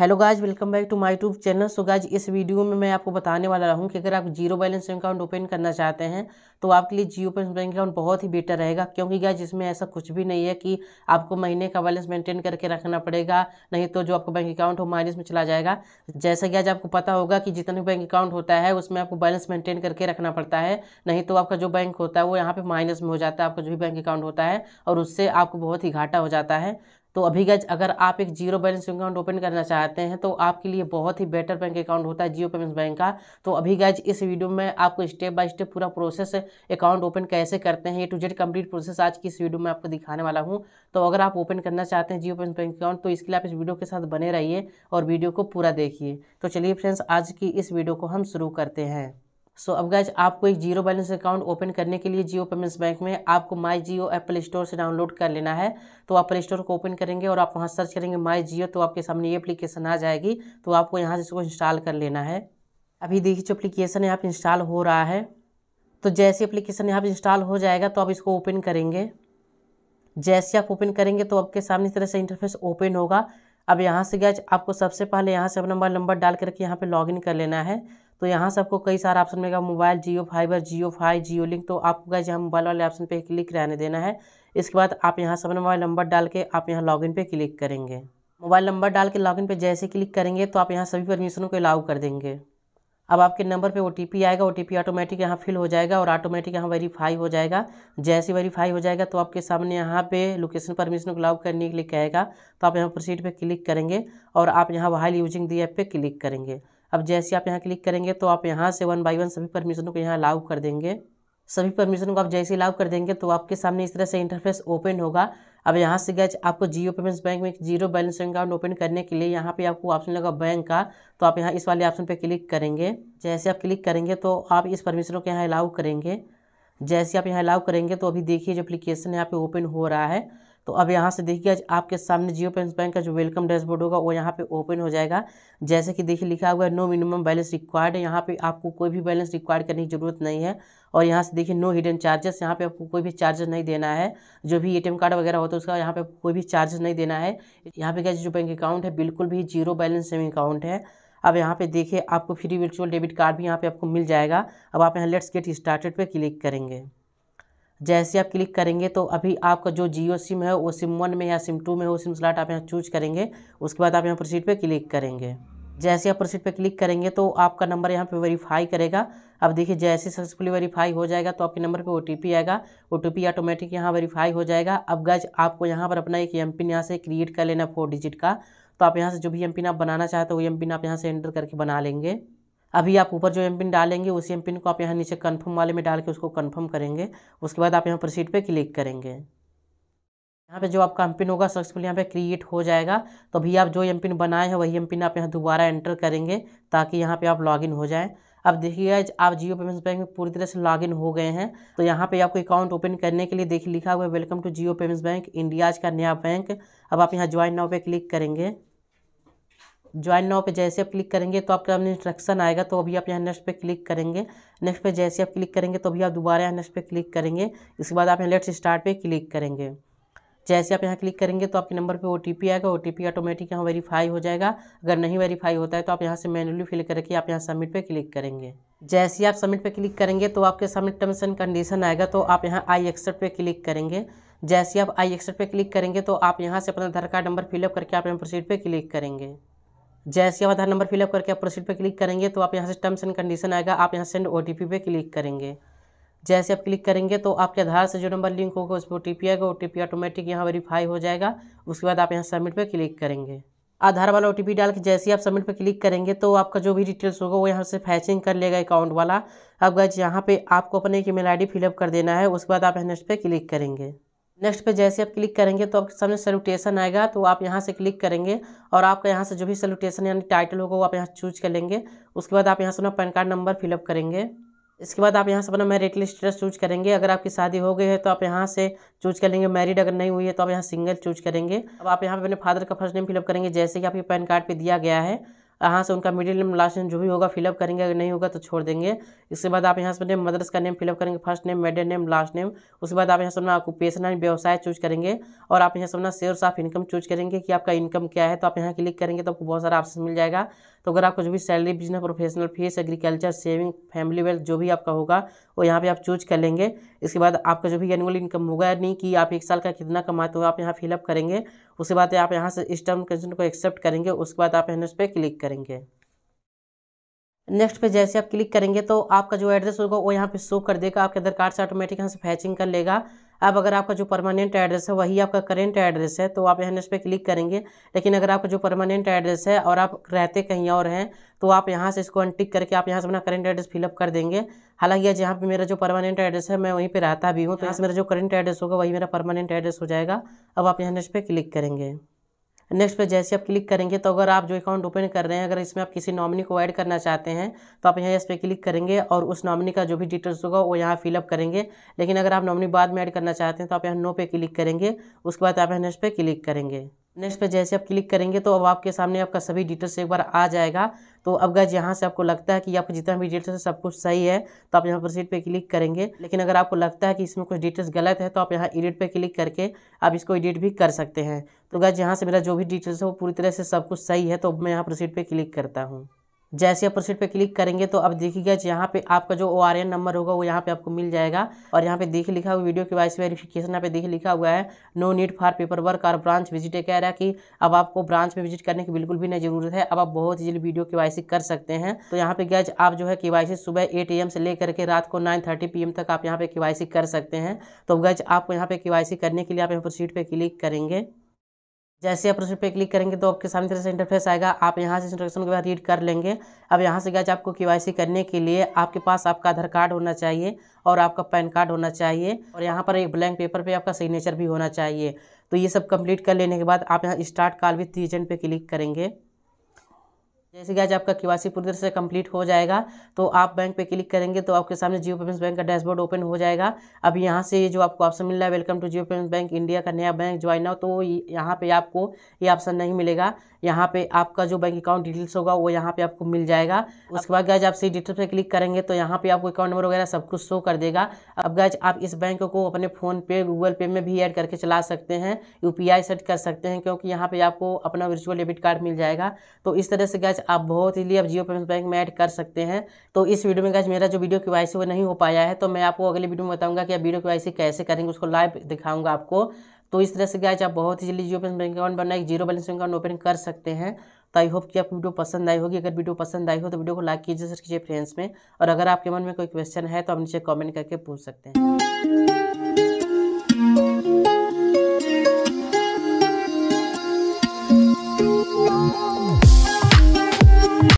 hello guys welcome back to my tube channel so guys इस video में मैं आपको बताने वाला हूँ कि अगर आप जीरो बैलेंस अकाउंट ओपन करना चाहते हैं तो आपके लिए जियो जीरो बैंक अकाउंट बहुत ही बेटर रहेगा क्योंकि गाइज इसमें ऐसा कुछ भी नहीं है कि आपको महीने का बैलेंस मेंटेन करके रखना पड़ेगा नहीं तो जो आपका बैंक अकाउंट हो माइनस में चला जाएगा जैसे कि आज आपको पता होगा कि जितना भी बैंक अकाउंट होता है उसमें आपको बैलेंस मेंटेन करके रखना पड़ता है नहीं तो आपका जो बैंक होता है वो यहाँ पर माइनस में हो जाता है आपका जो भी बैंक अकाउंट होता है और उससे आपको बहुत ही घाटा हो जाता है तो अभी गज अगर आप एक जीरो बैलेंस अकाउंट ओपन करना चाहते हैं तो आपके लिए बहुत ही बेटर बैंक अकाउंट होता है जियो पेमेंट्स बैंक का तो अभी गज इस वीडियो में आपको स्टेप बाय स्टेप पूरा प्रोसेस अकाउंट ओपन कैसे करते हैं ये टू जेड कंप्लीट प्रोसेस आज की इस वीडियो में आपको दिखाने वाला हूँ तो अगर आप ओपन करना चाहते हैं जियो पेमेंट्स बैंक अकाउंट तो इसके लिए आप इस वीडियो के साथ बने रहिए और वीडियो को पूरा देखिए तो चलिए फ्रेंड्स आज की इस वीडियो को हम शुरू करते हैं सो अब गैज आपको एक जीरो बैलेंस अकाउंट ओपन करने के लिए जियो पेमेंट्स बैंक में आपको माई जियो प्ले स्टोर से डाउनलोड कर लेना है तो आप प्ले स्टोर को ओपन करेंगे और आप वहाँ सर्च करेंगे माई जियो तो आपके सामने ये अप्लीकेशन आ जाएगी तो आपको यहाँ से इसको इंस्टॉल कर लेना है अभी देखिए जो अप्लीकेशन यहाँ पर इंस्टॉल हो रहा है तो जैसे अप्लीकेशन यहाँ पर इंस्टॉल हो जाएगा तो आप इसको ओपन करेंगे जैसे आप ओपन करेंगे तो आपके सामने इस तरह से इंटरफेस ओपन होगा अब यहाँ से गैज आपको सबसे पहले यहाँ से अपना मोबाइल नंबर डाल करके यहाँ पे लॉगिन कर लेना है तो यहाँ से आपको कई सारा ऑप्शन मिलेगा mobile Jio fibre Jio five Jio link तो आपको गए जहाँ मोबाइल वाले ऑप्शन पर क्लिक रहने देना है इसके बाद आप यहाँ से अपना मोबाइल नंबर डाल के आप यहाँ लॉगिन पे क्लिक करेंगे मोबाइल नंबर डाल के लॉगिन पे जैसे क्लिक करेंगे तो आप यहाँ सभी परमिशनों को अलाउ कर देंगे अब आपके नंबर पे ओ आएगा ओ ऑटोमेटिक यहाँ फिल हो जाएगा और ऑटोमेटिक यहाँ वेरीफाई हो जाएगा जैसे वेरीफाई हो जाएगा तो आपके सामने यहाँ पे लोकेशन परमिशन को अलाउ करने के लिए कहेगा तो आप यहाँ प्रोसीड पे क्लिक करेंगे और आप यहाँ वाहल यूजिंग दी ऐप पे क्लिक करेंगे अब जैसे आप यहाँ क्लिक करेंगे तो आप यहाँ से वन बाई वन सभी परमिशनों को यहाँ अलाउ कर देंगे सभी परमिशन को आप जैसे अलाउ कर देंगे तो आपके सामने इस तरह से इंटरफेस ओपन होगा अब यहाँ से गैच आपको जियो पेमेंट्स बैंक में जीरो बैलेंस अकाउंट ओपन करने के लिए यहाँ पे आपको ऑप्शन लगा बैंक का तो आप यहाँ इस वाले ऑप्शन पे क्लिक करेंगे जैसे आप क्लिक करेंगे तो आप इस परमिशनों को यहाँ अलाउ करेंगे जैसे आप यहाँ अलाउ करेंगे तो अभी देखिए जो अप्लीकेशन यहाँ पे ओपन हो रहा है तो अब यहाँ से देखिए आपके सामने जियो पेमेंट्स बैंक का जो वेलकम डैशबोर्ड होगा वो यहाँ पे ओपन हो जाएगा जैसे कि देखिए लिखा हुआ है नो मिनिमम बैलेंस रिक्वायर्ड है यहाँ पे आपको कोई भी बैलेंस रिक्वायर्ड करने की जरूरत नहीं है और यहाँ से देखिए नो हिडन चार्जेस यहाँ पे आपको कोई भी चार्जेस नहीं देना है जो भी ए कार्ड वगैरह होता है उसका यहाँ पे कोई भी चार्जेस नहीं देना है यहाँ पे क्या जो बैंक अकाउंट है बिल्कुल भी जीरो बैलेंस सेविंग अकाउंट है अब यहाँ पे देखिए आपको फ्री वर्चुअल डेबिट कार्ड भी यहाँ पे आपको मिल जाएगा अब आप यहाँ लेट्स गेट स्टार्टेड पे क्लिक करेंगे जैसे आप क्लिक करेंगे तो अभी आपका जो जियो सिम है वो सिम वन में या सिम टू में वो सिम स्लॉट आप यहाँ चूज करेंगे उसके बाद आप यहाँ प्रोसीड पे क्लिक करेंगे जैसे आप प्रोसीड पे क्लिक करेंगे तो आपका नंबर यहाँ पे वेरीफाई करेगा अब देखिए जैसे सक्सेसफुली वेरीफाई हो जाएगा तो आपके नंबर पे ओ आएगा ओ ऑटोमेटिक यहाँ वेरीफाई हो जाएगा अब गज आपको यहाँ पर अपना एक एम पिन यहाँ से क्रिएट कर लेना फोर डिजिट का तो आप यहाँ से जो भी एम पिन आप बनाना चाहते हो एम पिन आप यहाँ से एंटर करके बना लेंगे अभी आप ऊपर जो एम पिन डालेंगे उसी एम पिन को आप यहाँ नीचे कन्फर्म वाले में डाल के उसको कन्फर्म करेंगे उसके बाद आप यहाँ प्रोसीड पर क्लिक करेंगे यहाँ पे जो आपका एम पिन होगा सक्सेसफुल यहाँ पे क्रिएट हो जाएगा तो अभी आप जो एम पिन बनाए हैं वही एम पिन आप यहाँ दोबारा एंटर करेंगे ताकि यहाँ पे आप लॉगिन हो जाए अब देखिएगा आप जियो पेमेंट्स बैंक में पूरी तरह से लॉगिन हो गए हैं तो यहाँ पे आपको अकाउंट ओपन करने के लिए देखिए लिखा हुआ है welcome to Jio payments bank India's का नया बैंक अब आप यहाँ ज्वाइन नाव पर क्लिक करेंगे ज्वाइन नाव पे जैसे आप क्लिक करेंगे तो आपके सामने इंस्ट्रक्शन आएगा तो अभी आप यहाँ नेक्स्ट पे क्लिक करेंगे नेक्स्ट पे जैसे आप क्लिक करेंगे तो अभी आप दोबारा यहाँ नेक्स्ट पे क्लिक करेंगे इसके बाद आप यहाँ लेट्स स्टार्ट पे क्लिक करेंगे जैसे आप यहाँ क्लिक करेंगे तो आपके नंबर पर ओ आएगा ओ ऑटोमेटिक यहाँ वेरीफाई हो जाएगा अगर नहीं वेरीफाई होता है तो आप यहाँ से मैनुअली फिल करके आप यहाँ सबमिट पर क्लिक करेंगे जैसे ही आप सबमिट पर क्लिक करेंगे तो आपके सबमिट टर्म्स एंड कंडीशन आएगा तो आप यहाँ आई एक्सेप्ट पर क्लिक करेंगे जैसे आप आई एक्सेप्ट पर क्लिक करेंगे तो आप यहाँ से अपना आधार कार्ड नंबर फिलअप करके आप यहाँ प्रोसीड पर क्लिक करेंगे जैसे आप आधार नंबर फिलअप करके आप प्रोसीड पर क्लिक करेंगे तो आप यहाँ से टर्म्स एंड कंडीशन आएगा आप यहाँ सेंड ओ टी पे क्लिक करेंगे जैसे आप क्लिक करेंगे तो आपके आधार से जो नंबर लिंक होगा उस पर ओ टी पी आएगा ओ टी पी ऑटोमेटिक यहाँ वेरीफाई हो जाएगा उसके बाद आप यहाँ सबमिट पर क्लिक करेंगे आधार वाला ओ टी पी डाल के जैसे ही आप सबमिट पर क्लिक करेंगे तो आपका जो भी डिटेल्स होगा वो यहाँ से फैचिंग कर लेगा अकाउंट वाला अब गज यहाँ पे आपको अपने ईमेल आई डी फिलअप कर देना है उसके बाद आप नेक्स्ट पे क्लिक करेंगे नेक्स्ट पे जैसे आप क्लिक करेंगे तो आपके सामने सैल्यूटेशन आएगा तो आप यहाँ से क्लिक करेंगे और आपका यहाँ से जो भी सैल्यूटेशन यानी टाइटल होगा वो आप यहाँ चूज कर लेंगे उसके बाद आप यहाँ से अपना पैन कार्ड नंबर फिलअप करेंगे इसके बाद आप यहाँ से अपना मैरिटल स्टेटस चूज करेंगे अगर आपकी शादी हो गई है तो आप यहाँ से चूज कर लेंगे मैरिड अगर नहीं हुई है तो आप यहाँ सिंगल चूज करेंगे अब आप यहाँ पे अपने फादर का फर्स्ट नेम फिलअप करेंगे जैसे कि आपके पैन कार्ड पर दिया गया है यहाँ से उनका मिडिल नेम लास्ट नेम जो भी होगा फिलअप करेंगे अगर नहीं होगा तो छोड़ देंगे इसके बाद आप यहाँ से अपने मदर्स का नेम फिलअप करेंगे first name middle name last name उसके बाद आप यहाँ से अपना ऑकुपेशन एंड व्यवसाय चूज करेंगे और आप यहाँ से अपना सोर्स ऑफ इनकम चूज करेंगे कि आपका इनकम क्या है तो आप यहाँ क्लिक करेंगे तो आपको बहुत सारा ऑप्शन मिल जाएगा तो अगर आपको जो भी salary business professional fees agriculture saving family wealth जो भी आपका होगा वो यहाँ पे आप चूज कर लेंगे इसके बाद आपका जो भी एनुअल इनकम होगा नहीं कि आप एक साल का कितना कमाते हो आप यहाँ फिलअप करेंगे उसके बाद आप यहाँ से इस टर्म कंडीशन को एक्सेप्ट करेंगे उसके बाद आप इस पर क्लिक करेंगे नेक्स्ट पे जैसे आप क्लिक करेंगे तो आपका जो एड्रेस होगा वो यहाँ पे शो कर देगा आपके आधार कार्ड से ऑटोमेटिक यहाँ से फैचिंग कर लेगा अब अगर आपका जो परमानेंट एड्रेस है वही आपका करेंट एड्रेस है तो आप यहाँ इस पर क्लिक करेंगे लेकिन अगर आपका जो परमानेंट एड्रेस है और आप रहते कहीं और हैं तो आप यहाँ से इसको अनटिक करके आप यहाँ से अपना करेंट एड्रेस फिलअप कर देंगे हालांकि आज यहाँ पे मेरा जो परमानेंट एड्रेस है मैं वहीं पर रहता भी हूँ तो यहाँ से मेरा जो करेंट एड्रेस होगा वही मेरा परमानेंट एड्रेस हो जाएगा अब आप यहाँ इस पर क्लिक करेंगे नेक्स्ट पे जैसे आप क्लिक करेंगे तो अगर आप जो अकाउंट ओपन कर रहे हैं अगर इसमें आप किसी नॉमिनी को ऐड करना चाहते हैं तो आप यहाँ इस पर क्लिक करेंगे और उस नॉमिनी का जो भी डिटेल्स होगा वो यहाँ फिलअप करेंगे लेकिन अगर आप नॉमिनी बाद में ऐड करना चाहते हैं तो आप यहाँ नो पे क्लिक करेंगे उसके बाद आप यहाँ नेक्स्ट पे क्लिक करेंगे नेक्स्ट पे जैसे आप क्लिक करेंगे तो अब आपके सामने आपका सभी डिटेल्स एक बार आ जाएगा तो अब गैस यहाँ से आपको लगता है कि आपका जितना भी डिटेल्स है सब कुछ सही है तो आप यहाँ पर सीट पे क्लिक करेंगे लेकिन अगर आपको लगता है कि इसमें कुछ डिटेल्स गलत है तो आप यहाँ एडिट पे क्लिक करके आप इसको एडिट भी कर सकते हैं तो गैस यहाँ से मेरा जो भी डिटेल्स है वो पूरी तरह से सब कुछ सही है तो मैं यहाँ पर सीट पर क्लिक करता हूँ जैसे आप प्रोसीड पे क्लिक करेंगे तो अब देखिएगा यहाँ पे आपका जो ओ नंबर होगा वो यहाँ पे आपको मिल जाएगा और यहाँ पे देख लिखा हुआ वीडियो के वाइस वेरिफिकेशन यहाँ पे देख लिखा हुआ है no need for paper work और ब्रांच विजिट कह रहा है कि अब आपको ब्रांच में विजिट करने की बिल्कुल भी नहीं जरूरत है अब आप बहुत जल्दी वीडियो के कर सकते हैं तो यहाँ पे गैज आप जो है के सुबह एट से लेकर के रात को नाइन थर्टी तक आप यहाँ पे के कर सकते हैं तो गैज आपको यहाँ पे के करने के लिए आप यहाँ प्रोसीड पर क्लिक करेंगे जैसे आप प्रश्न पे क्लिक करेंगे तो आपके सामने तरह से इंटरफेस आएगा आप यहाँ से इंस्ट्रक्शन के बाद रीड कर लेंगे अब यहाँ से गैज आपको के करने के लिए आपके पास आपका आधार कार्ड होना चाहिए और आपका पैन कार्ड होना चाहिए और यहाँ पर एक ब्लैंक पेपर पे आपका सिग्नेचर भी होना चाहिए तो ये सब कंप्लीट कर लेने के बाद आप यहाँ स्टार्ट कॉल विथ एजेंट पे क्लिक करेंगे जैसे आज आपका केवासी पूरी तरह से कंप्लीट हो जाएगा तो आप बैंक पे क्लिक करेंगे तो आपके सामने जियो पेमेंट्स बैंक का डैशबोर्ड ओपन हो जाएगा अब यहाँ से जो आपको ऑप्शन मिल रहा है welcome to Jio payments bank India का नया बैंक ज्वाइन हो तो यहाँ पे आपको ये ऑप्शन नहीं मिलेगा यहाँ पे आपका जो बैंक अकाउंट डिटेल्स होगा वो यहाँ पे आपको मिल जाएगा उसके बाद गैज आप सी डिटेल्स पर क्लिक करेंगे तो यहाँ पे आपको अकाउंट नंबर वगैरह सब कुछ शो कर देगा अब गैज आप इस बैंक को अपने फ़ोन पे गूगल पे में भी ऐड करके चला सकते हैं यू सेट कर सकते हैं क्योंकि यहाँ पर आपको अपना वर्चुअल डेबिट कार्ड मिल जाएगा तो इस तरह से गैज आप बहुत इजीली आप जियो पेमेंट्स बैंक में ऐड कर सकते हैं तो इस वीडियो में गैस मेरा जो वीडियो के वो नहीं हो पाया है तो मैं आपको अगले वीडियो में बताऊंगा कि आप वीडियो की वाई कैसे करेंगे उसको लाइव दिखाऊंगा आपको तो इस तरह से गैस आप बहुत easily Jio payment bank account बनाए zero balance bank account open कर सकते हैं तो आई होप कि आपको वीडियो पसंद आई होगी अगर वीडियो पसंद आई हो तो वीडियो को लाइक कीजिए सर कीजिए फ्रेंड्स में और अगर आपके मन में कोई क्वेश्चन है तो आप नीचे कॉमेंट करके पूछ सकते हैं